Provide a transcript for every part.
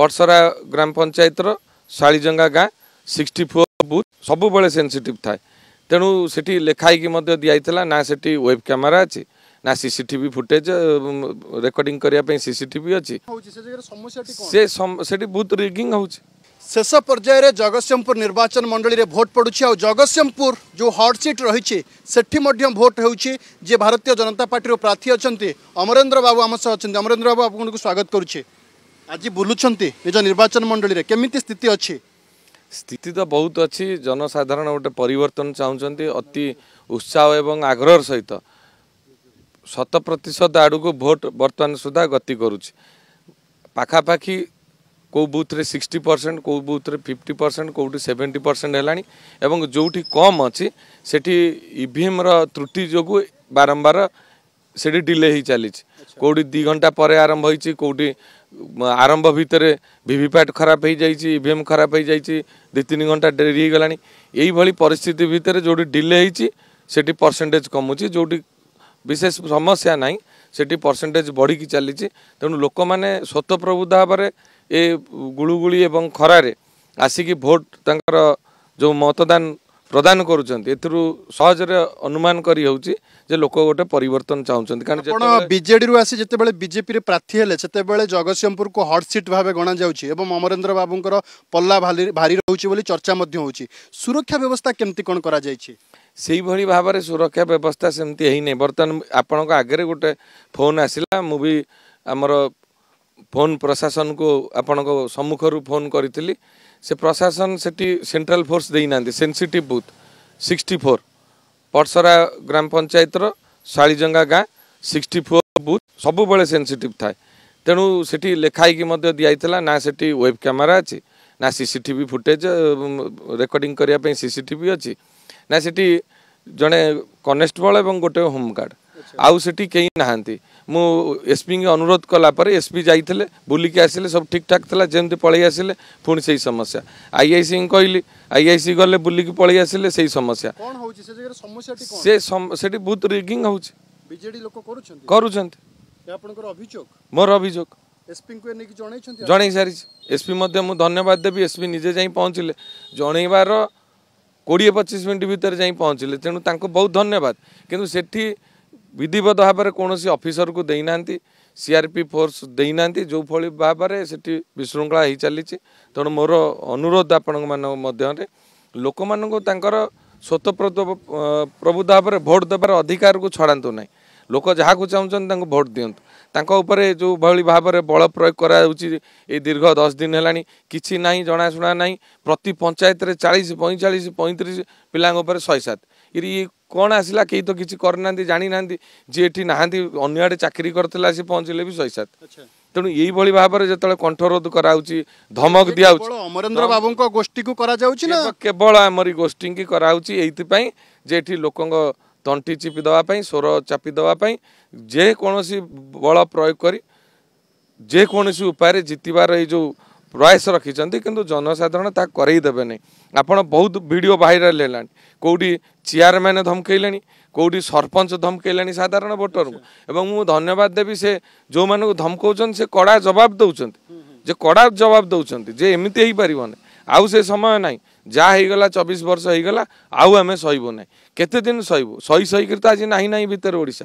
ପର୍ସରା ଗ୍ରାମ ପଞ୍ଚାୟତର ଶାଳିଜଙ୍ଗା ଗାଁ sixty four booth ସବୁବେଳେ ସେନ୍ସିଟିଭ୍ ଥାଏ ତେଣୁ ସେଠି ଲେଖା ହେଇକି ମଧ୍ୟ ଦିଆହେଇଥିଲା ନା ସେଠି ୱେବ୍ କ୍ୟାମେରା ଅଛି ନା ସିସିଟିଭି ଫୁଟେଜ୍ ରେକର୍ଡିଂ କରିବା ପାଇଁ ସିସିଟିଭି ଅଛି ସେ ସେଠି ବୁଥ୍ ରିଗିଂ ହେଉଛି ଶେଷ ପର୍ଯ୍ୟାୟରେ ଜଗତସିଂହପୁର ନିର୍ବାଚନ ମଣ୍ଡଳୀରେ ଭୋଟ୍ ପଡ଼ୁଛି ଆଉ ଜଗତସିଂହପୁର ଯେଉଁ ହଟ୍ ସିଟ୍ ରହିଛି ସେଠି ମଧ୍ୟ ଭୋଟ୍ ହେଉଛି ଯିଏ ଭାରତୀୟ ଜନତା ପାର୍ଟିର ପ୍ରାର୍ଥୀ ଅଛନ୍ତି ଅମରେନ୍ଦ୍ର ବାବୁ ଆମ ସହ ଅଛନ୍ତି ଅମରେନ୍ଦ୍ର ବାବୁ ଆପଣଙ୍କୁ ସ୍ୱାଗତ କରୁଛି ଆଜି ବୁଲୁଛନ୍ତି ନିଜ ନିର୍ବାଚନ ମଣ୍ଡଳୀରେ କେମିତି ସ୍ଥିତି ଅଛି ସ୍ଥିତି ତ ବହୁତ ଅଛି ଜନସାଧାରଣ ଗୋଟେ ପରିବର୍ତ୍ତନ ଚାହୁଁଛନ୍ତି ଅତି ଉତ୍ସାହ ଏବଂ ଆଗ୍ରହର ସହିତ ଶତ ପ୍ରତିଶତ ଆଡ଼କୁ ଭୋଟ ବର୍ତ୍ତମାନ ସୁଦ୍ଧା ଗତି କରୁଛି ପାଖାପାଖି କେଉଁ ବୁଥ୍ରେ ସିକ୍ସଟି ପରସେଣ୍ଟ କେଉଁ ବୁଥ୍ରେ ଫିଫ୍ଟି ପରସେଣ୍ଟ କେଉଁଠି ସେଭେଣ୍ଟି ପରସେଣ୍ଟ ହେଲାଣି ଏବଂ ଯେଉଁଠି କମ୍ ଅଛି ସେଠି ଇଭିଏମ୍ର ତ୍ରୁଟି ଯୋଗୁଁ ବାରମ୍ବାର ସେଠି ଡିଲେ ହେଇ ଚାଲିଛି କେଉଁଠି ଦୁଇ ଘଣ୍ଟା ପରେ ଆରମ୍ଭ ହେଇଛି କେଉଁଠି ଆରମ୍ଭ ଭିତରେ ଭିଭିପ୍ୟାଟ୍ ଖରାପ ହେଇଯାଇଛି ଇଭିଏମ୍ ଖରାପ ହେଇଯାଇଛି ଦୁଇ ତିନି ଘଣ୍ଟା ଡେରି ହେଇଗଲାଣି ଏଇଭଳି ପରିସ୍ଥିତି ଭିତରେ ଯେଉଁଠି ଡିଲେ ହେଇଛି ସେଠି ପରସେଣ୍ଟେଜ୍ କମୁଛି ଯେଉଁଠି ବିଶେଷ ସମସ୍ୟା ନାହିଁ ସେଠି ପରସେଣ୍ଟେଜ୍ ବଢ଼ିକି ଚାଲିଛି ତେଣୁ ଲୋକମାନେ ସ୍ୱତଃପ୍ରବୁଦ୍ଧ ଭାବରେ ଏ ଗୁଳୁଗୁଳି ଏବଂ ଖରାରେ ଆସିକି ଭୋଟ୍ ତାଙ୍କର ଯେଉଁ ମତଦାନ ପ୍ରଦାନ କରୁଛନ୍ତି ଏଥିରୁ ସହଜରେ ଅନୁମାନ କରିହେଉଛି ଯେ ଲୋକ ଗୋଟେ ପରିବର୍ତ୍ତନ ଚାହୁଁଛନ୍ତି କାରଣ ଆପଣ ବିଜେଡ଼ିରୁ ଆସି ଯେତେବେଳେ ବିଜେପିରେ ପ୍ରାର୍ଥୀ ହେଲେ ସେତେବେଳେ ଜଗତସିଂହପୁରକୁ ହଟ୍ ସିଟ୍ ଭାବେ ଗଣାଯାଉଛି ଏବଂ ଅମରେନ୍ଦ୍ର ବାବୁଙ୍କର ପଲ୍ଲା ଭାରି ରହୁଛି ବୋଲି ଚର୍ଚ୍ଚା ମଧ୍ୟ ହେଉଛି ସୁରକ୍ଷା ବ୍ୟବସ୍ଥା କେମିତି କ'ଣ କରାଯାଇଛି ସେଇଭଳି ଭାବରେ ସୁରକ୍ଷା ବ୍ୟବସ୍ଥା ସେମିତି ହେଇନି ବର୍ତ୍ତମାନ ଆପଣଙ୍କ ଆଗରେ ଗୋଟେ ଫୋନ୍ ଆସିଲା ମୁଁ ବି ଆମର ଫୋନ୍ ପ୍ରଶାସନକୁ ଆପଣଙ୍କ ସମ୍ମୁଖରୁ ଫୋନ୍ କରିଥିଲି ସେ ପ୍ରଶାସନ ସେଠି ସେଣ୍ଟ୍ରାଲ ଫୋର୍ସ ଦେଇନାହାନ୍ତି sensitive booth sixty four Patasara ଗ୍ରାମ ପଞ୍ଚାୟତର ଶାଳିଜଙ୍ଗା ଗାଁ ସିକ୍ସଟି ଫୋର୍ ବୁଥ୍ ସବୁବେଳେ ସେନ୍ସିଟିଭ ଥାଏ ତେଣୁ ସେଠି ଲେଖା ହେଇକି ମଧ୍ୟ ଦିଆଯାଇଥିଲା ନା ସେଠି ୱେବ୍ କ୍ୟାମେରା ଅଛି ନା C C TV footage recording କରିବା ପାଇଁ ସି ସି ଟିଭି ଅଛି ନା ସେଠି ଜଣେ କନେଷ୍ଟବଳ ଏବଂ ଗୋଟେ ହୋମଗାର୍ଡ଼ ଆଉ ସେଠି କେହି ନାହାନ୍ତି ମୁଁ ଏସ୍ପିଙ୍କୁ ଅନୁରୋଧ କଲା ପରେ ଏସ୍ପି ଯାଇଥିଲେ ବୁଲିକି ଆସିଲେ ସବୁ ଠିକ୍ଠାକ୍ ଥିଲା ଯେମିତି ପଳେଇ ଆସିଲେ ପୁଣି ସେଇ ସମସ୍ୟା ଆଇ ଆଇ ଆଇଆଇସିଙ୍କୁ କହିଲି ଆଇ ଆଇ ସି ଗଲେ ବୁଲିକି ପଳେଇ ଆସିଲେ ସେଇ ସମସ୍ୟା ସେ ସେଠି ବହୁତ ରିଗିଂ ହେଉଛି କରୁଛନ୍ତି ମୋର ଅଭିଯୋଗ ଜଣେଇ ସାରିଛି ଏସ୍ପି ମଧ୍ୟ ମୁଁ ଧନ୍ୟବାଦ ଦେବି ଏସ୍ପି ନିଜେ ଯାଇ ପହଞ୍ଚିଲେ ଜଣେଇବାର କୋଡ଼ିଏ ପଚିଶ ମିନିଟ୍ ଭିତରେ ଯାଇ ପହଞ୍ଚିଲେ ତେଣୁ ତାଙ୍କୁ ବହୁତ ଧନ୍ୟବାଦ କିନ୍ତୁ ସେଠି ବିଧିବଦ୍ଧ ଭାବରେ କୌଣସି ଅଫିସରକୁ ଦେଇନାହାନ୍ତି ସିଆର୍ପି ଫୋର୍ସ ଦେଇନାହାନ୍ତି ଯେଉଁଭଳି ଭାବରେ ସେଠି ବିଶୃଙ୍ଖଳା ହୋଇଚାଲିଛି ତେଣୁ ମୋର ଅନୁରୋଧ ଆପଣଙ୍କ ମାନଙ୍କ ମଧ୍ୟରେ ଲୋକମାନଙ୍କୁ ତାଙ୍କର ସ୍ୱତଃପ୍ରଦ ପ୍ରବୁଦ୍ଧ ଭାବରେ ଭୋଟ୍ ଦେବାର ଅଧିକାରକୁ ଛଡ଼ାନ୍ତୁ ନାହିଁ ଲୋକ ଯାହାକୁ ଚାହୁଁଛନ୍ତି ତାଙ୍କୁ ଭୋଟ୍ ଦିଅନ୍ତୁ ତାଙ୍କ ଉପରେ ଯେଉଁଭଳି ଭାବରେ ବଳ ପ୍ରୟୋଗ କରାଯାଉଛି ଏଇ ଦୀର୍ଘ ଦଶ ଦିନ ହେଲାଣି କିଛି ନାହିଁ ଜଣାଶୁଣା ନାହିଁ ପ୍ରତି ପଞ୍ଚାୟତରେ ଚାଳିଶ ପଇଁଚାଳିଶ ପଇଁତିରିଶ ପିଲାଙ୍କ ଉପରେ ଶହେ ସାତ कि कन आस केही त जानी जाने जे ए अन्य आडे चाकरी गरि पहचले सैसा ते भाव भावर जति कन्ठरोध गराहु धमक दिन अमरेन्द्र बाबु केवल आमर यी गोष्ठीक गराहो एपि जे एो तन्टी चिपिदेवा स्वर चापिदेवाई जे कसै बल प्रयोग कि उप जित्वार ପ୍ରୟାସ ରଖିଛନ୍ତି କିନ୍ତୁ ଜନସାଧାରଣ ତାହା କରେଇଦେବେନି ଆପଣ ବହୁତ ଭିଡ଼ିଓ ଭାଇରାଲ୍ ହେଲାଣି କେଉଁଠି ଚେୟାରମ୍ୟାନ୍ ଧମକେଇଲେଣି କେଉଁଠି ସରପଞ୍ଚ ଧମକେଇଲେଣି ସାଧାରଣ ଭୋଟରଙ୍କୁ ଏବଂ ମୁଁ ଧନ୍ୟବାଦ ଦେବି ସେ ଯେଉଁମାନଙ୍କୁ ଧମକଉଛନ୍ତି ସେ କଡ଼ା ଜବାବ ଦେଉଛନ୍ତି ଯେ କଡ଼ା ଜବାବ ଦେଉଛନ୍ତି ଯେ ଏମିତି ହେଇପାରିବନି ଆଉ ସେ ସମୟ ନାହିଁ ଯାହା ହେଇଗଲା ଚବିଶ ବର୍ଷ ହେଇଗଲା ଆଉ ଆମେ ସହିବୁ ନାହିଁ କେତେ ଦିନ ସହିବୁ ସହି ସହିକରି ତ ଆଜି ନାହିଁ ନାହିଁ ଭିତରେ ଓଡ଼ିଶା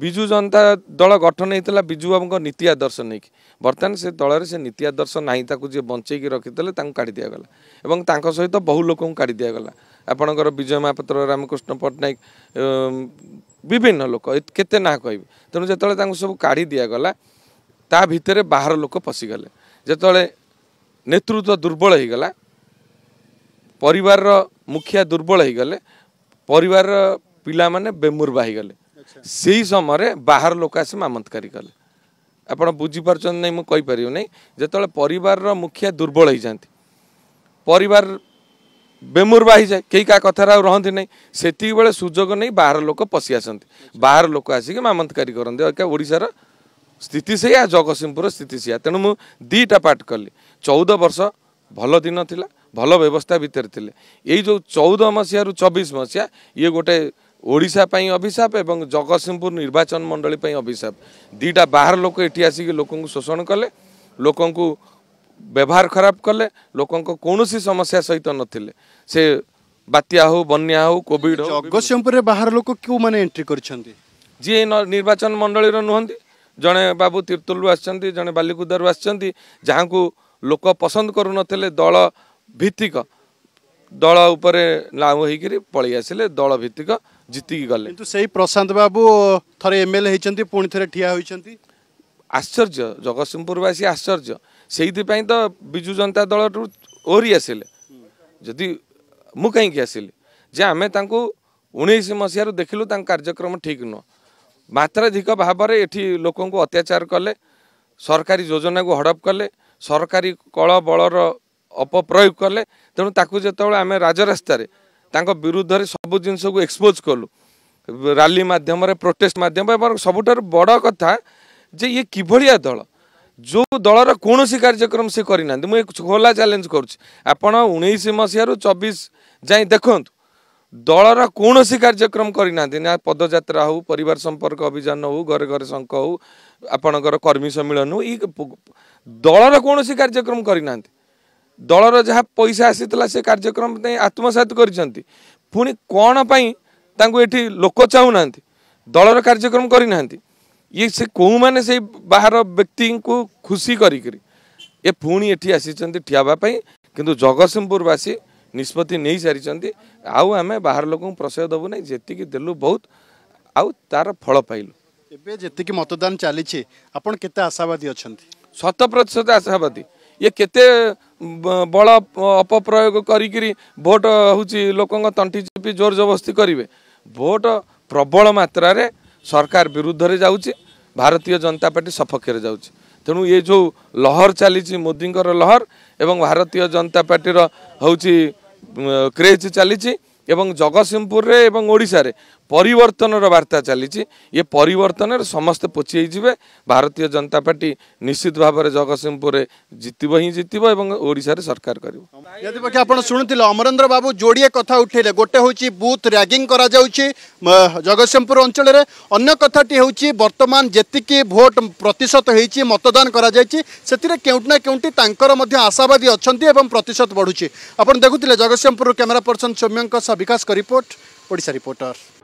ବିଜୁ ଜନତା ଦଳ ଗଠନ ହେଇଥିଲା ବିଜୁ ବାବୁଙ୍କ ନୀତି ଆଦର୍ଶ ନେଇକି ବର୍ତ୍ତମାନ ସେ ଦଳରେ ସେ ନୀତି ଆଦର୍ଶ ନାହିଁ ତାକୁ ଯିଏ ବଞ୍ଚେଇକି ରଖିଥିଲେ ତାଙ୍କୁ କାଢ଼ି ଦିଆଗଲା ଏବଂ ତାଙ୍କ ସହିତ ବହୁ ଲୋକଙ୍କୁ କାଢ଼ି ଦିଆଗଲା ଆପଣଙ୍କର ବିଜୟ ମହାପାତ୍ର ରାମକୃଷ୍ଣ ପଟ୍ଟନାୟକ ବିଭିନ୍ନ ଲୋକ କେତେ ନାଁ କହିବି ତେଣୁ ଯେତେବେଳେ ତାଙ୍କୁ ସବୁ କାଢ଼ି ଦିଆଗଲା ତା ଭିତରେ ବାହାର ଲୋକ ପଶିଗଲେ ଯେତେବେଳେ ନେତୃତ୍ୱ ଦୁର୍ବଳ ହେଇଗଲା ପରିବାରର ମୁଖିଆ ଦୁର୍ବଳ ହେଇଗଲେ ପରିବାରର ପିଲାମାନେ ବେମୁର୍ବା ହେଇଗଲେ ସେହି ସମୟରେ ବାହାର ଲୋକ ଆସି ମାମତକାରୀ କଲେ ଆପଣ ବୁଝିପାରୁଛନ୍ତି ନାହିଁ ମୁଁ କହିପାରିବି ନାହିଁ ଯେତେବେଳେ ପରିବାରର ମୁଖିଆ ଦୁର୍ବଳ ହେଇଯାଆନ୍ତି ପରିବାର ବେମୁର୍ବା ହେଇଯାଏ କେହି କାହା କଥାରେ ଆଉ ରହନ୍ତି ନାହିଁ ସେତିକିବେଳେ ସୁଯୋଗ ନେଇ ବାହାର ଲୋକ ପଶି ଆସନ୍ତି ବାହାର ଲୋକ ଆସିକି ମାମତକାରୀ କରନ୍ତି ଅକା ଓଡ଼ିଶାର ସ୍ଥିତି ସେଇଆ ଜଗତସିଂହପୁର ସ୍ଥିତି ସେଇଆ ତେଣୁ ମୁଁ ଦୁଇଟା ପାଠ କଲି ଚଉଦ ବର୍ଷ ଭଲ ଦିନ ଥିଲା ଭଲ ବ୍ୟବସ୍ଥା ଭିତରେ ଥିଲେ ଏଇ ଯେଉଁ ଚଉଦ ମସିହାରୁ ଚବିଶ ମସିହା ଇଏ ଗୋଟେ ଓଡ଼ିଶା ପାଇଁ ଅଭିଶାପ ଏବଂ ଜଗତସିଂହପୁର ନିର୍ବାଚନ ମଣ୍ଡଳୀ ପାଇଁ ଅଭିଶାପ ଦୁଇଟା ବାହାର ଲୋକ ଏଠି ଆସିକି ଲୋକଙ୍କୁ ଶୋଷଣ କଲେ ଲୋକଙ୍କୁ ବ୍ୟବହାର ଖରାପ କଲେ ଲୋକଙ୍କ କୌଣସି ସମସ୍ୟା ସହିତ ନଥିଲେ ସେ ବାତ୍ୟା ହେଉ ବନ୍ୟା ହେଉ କୋଭିଡ଼ ହେଉ ଜଗତସିଂହପୁରରେ ବାହାର ଲୋକ କେଉଁମାନେ ଏଣ୍ଟ୍ରି କରିଛନ୍ତି ଯିଏ ନିର୍ବାଚନ ମଣ୍ଡଳୀର ନୁହନ୍ତି ଜଣେ ବାବୁ ତିର୍ତୋଲରୁ ଆସିଛନ୍ତି ଜଣେ ବାଲିକୁଦାରୁ ଆସିଛନ୍ତି ଯାହାଙ୍କୁ ଲୋକ ପସନ୍ଦ କରୁନଥିଲେ ଦଳ ଭିତ୍ତିକ ଦଳ ଉପରେ ଲାଭ ହେଇକିରି ପଳେଇ ଆସିଲେ ଦଳ ଭିତ୍ତିକ ଜିତିକି ଗଲେ କିନ୍ତୁ ସେଇ ପ୍ରଶାନ୍ତ ବାବୁ ଥରେ ଏମ୍ ଏଲ୍ ଏ ହେଇଛନ୍ତି ପୁଣି ଥରେ ଠିଆ ହୋଇଛନ୍ତି ଆଶ୍ଚର୍ଯ୍ୟ ଜଗତସିଂହପୁରବାସୀ ଆଶ୍ଚର୍ଯ୍ୟ ସେଇଥିପାଇଁ ତ ବିଜୁ ଜନତା ଦଳରୁ ଓହରି ଆସିଲେ ଯଦି ମୁଁ କାହିଁକି ଆସିଲି ଯେ ଆମେ ତାଙ୍କୁ ଉଣେଇଶ ମସିହାରୁ ଦେଖିଲୁ ତାଙ୍କ କାର୍ଯ୍ୟକ୍ରମ ଠିକ୍ ନୁହଁ ମାତ୍ରାଧିକ ଭାବରେ ଏଠି ଲୋକଙ୍କୁ ଅତ୍ୟାଚାର କଲେ ସରକାରୀ ଯୋଜନାକୁ ହଡ଼ପ କଲେ ସରକାରୀ କଳ ବଳର ଅପପ୍ରୟୋଗ କଲେ ତେଣୁ ତାକୁ ଯେତେବେଳେ ଆମେ ରାଜରାସ୍ତାରେ विरुद्ध रे सब सबु को एक्सपोज करलु राली माध्यम रे प्रोटेस्ट माध्यम एव सबुठु बड कथा जे ये इभरिया दल जो दल र किसिम कार्यक्रम सिँदै म खोला चैलेंज च्यालेन्ज गर्छु आप उस मसहार चबिस दल र कनौसि कार्यक्रम गरि ना पदयात्रा हो परिवार संपर्क अभियान हो घर घर शङ्ख हौ आपण्ड कर्मी सम्मेलन हो य दल र कार्यक्रम कार्य ଦଳର ଯାହା ପଇସା ଆସିଥିଲା ସେ କାର୍ଯ୍ୟକ୍ରମ ପାଇଁ ଆତ୍ମସାତ କରିଛନ୍ତି ପୁଣି କ'ଣ ପାଇଁ ତାଙ୍କୁ ଏଠି ଲୋକ ଚାହୁଁନାହାନ୍ତି ଦଳର କାର୍ଯ୍ୟକ୍ରମ କରିନାହାନ୍ତି ଇଏ ସେ କେଉଁମାନେ ସେଇ ବାହାର ବ୍ୟକ୍ତିଙ୍କୁ ଖୁସି କରିକିରି ଏ ପୁଣି ଏଠି ଆସିଛନ୍ତି ଠିଆ ହେବା ପାଇଁ କିନ୍ତୁ ଜଗତସିଂହପୁରବାସୀ ନିଷ୍ପତ୍ତି ନେଇସାରିଛନ୍ତି ଆଉ ଆମେ ବାହାର ଲୋକଙ୍କୁ ପ୍ରଶୟ ଦେବୁ ନାହିଁ ଯେତିକି ଦେଲୁ ବହୁତ ଆଉ ତା'ର ଫଳ ପାଇଲୁ ଏବେ ଯେତିକି ମତଦାନ ଚାଲିଛି ଆପଣ କେତେ ଆଶାବାଦୀ ଅଛନ୍ତି ଶତ ପ୍ରତିଶତ ଆଶାବାଦୀ ଇଏ କେତେ ବଳ ଅପପ୍ରୟୋଗ କରିକିରି ଭୋଟ ହେଉଛି ଲୋକଙ୍କ ତଣ୍ଟି ଚିପି ଜୋର ଜବରଦସ୍ତି କରିବେ ଭୋଟ ପ୍ରବଳ ମାତ୍ରାରେ ସରକାର ବିରୁଦ୍ଧରେ ଯାଉଛି ଭାରତୀୟ ଜନତା ପାର୍ଟି ସପକ୍ଷରେ ଯାଉଛି ତେଣୁ ଏ ଯେଉଁ ଲହର ଚାଲିଛି ମୋଦିଙ୍କର ଲହର ଏବଂ ଭାରତୀୟ ଜନତା ପାର୍ଟିର ହେଉଛି କ୍ରେଜ୍ ଚାଲିଛି ଏବଂ ଜଗତସିଂହପୁରରେ ଏବଂ ଓଡ଼ିଶାରେ ପରିବର୍ତ୍ତନର ବାର୍ତ୍ତା ଚାଲିଛି ଏ ପରିବର୍ତ୍ତନରେ ସମସ୍ତେ ପୋଛି ହେଇଯିବେ ଭାରତୀୟ ଜନତା ପାର୍ଟି ନିଶ୍ଚିତ ଭାବରେ ଜଗତସିଂହପୁରରେ ଜିତିବ ହିଁ ଜିତିବ ଏବଂ ଓଡ଼ିଶାରେ ସରକାର କରିବ ଯଦି ପକ୍ଷେ ଆପଣ ଶୁଣୁଥିଲେ ଅମରେନ୍ଦ୍ର ବାବୁ ଯୋଡ଼ିଏ କଥା ଉଠେଇଲେ ଗୋଟେ ହେଉଛି ବୁଥ୍ ର୍ୟାଗିଂ କରାଯାଉଛି ଜଗତସିଂହପୁର ଅଞ୍ଚଳରେ ଅନ୍ୟ କଥାଟି ହେଉଛି ବର୍ତ୍ତମାନ ଯେତିକି ଭୋଟ ପ୍ରତିଶତ ହେଇଛି ମତଦାନ କରାଯାଇଛି ସେଥିରେ କେଉଁଠି ନା କେଉଁଠି ତାଙ୍କର ମଧ୍ୟ ଆଶାବାଦୀ ଅଛନ୍ତି ଏବଂ ପ୍ରତିଶତ ବଢ଼ୁଛି ଆପଣ ଦେଖୁଥିଲେ ଜଗତସିଂହପୁର କ୍ୟାମେରା ପର୍ସନ ସୌମ୍ୟଙ୍କ ସହ ବିକାଶଙ୍କ ରିପୋର୍ଟ ଓଡ଼ିଶା ରିପୋର୍ଟର